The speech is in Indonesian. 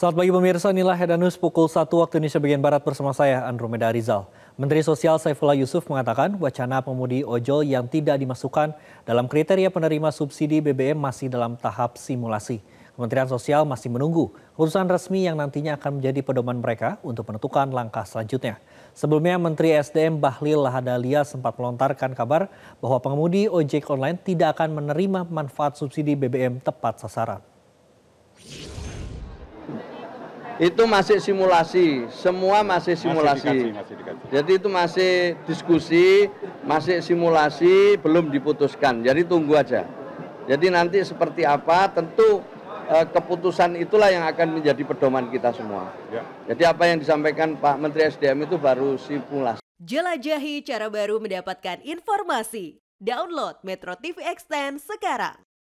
Selamat pagi pemirsa, inilah Hedanus pukul 1 waktu Indonesia bagian Barat bersama saya Andromeda Rizal. Menteri Sosial Saifullah Yusuf mengatakan wacana pengemudi ojol yang tidak dimasukkan dalam kriteria penerima subsidi BBM masih dalam tahap simulasi. Kementerian Sosial masih menunggu urusan resmi yang nantinya akan menjadi pedoman mereka untuk menentukan langkah selanjutnya. Sebelumnya Menteri SDM Bahlil Lahadalia sempat melontarkan kabar bahwa pengemudi ojek online tidak akan menerima manfaat subsidi BBM tepat sasaran itu masih simulasi, semua masih simulasi. Masih dikaji, masih dikaji. Jadi itu masih diskusi, masih simulasi, belum diputuskan. Jadi tunggu aja. Jadi nanti seperti apa, tentu eh, keputusan itulah yang akan menjadi pedoman kita semua. Ya. Jadi apa yang disampaikan Pak Menteri SDM itu baru simulasi. Jelajahi cara baru mendapatkan informasi. Download Metro TV Extend sekarang.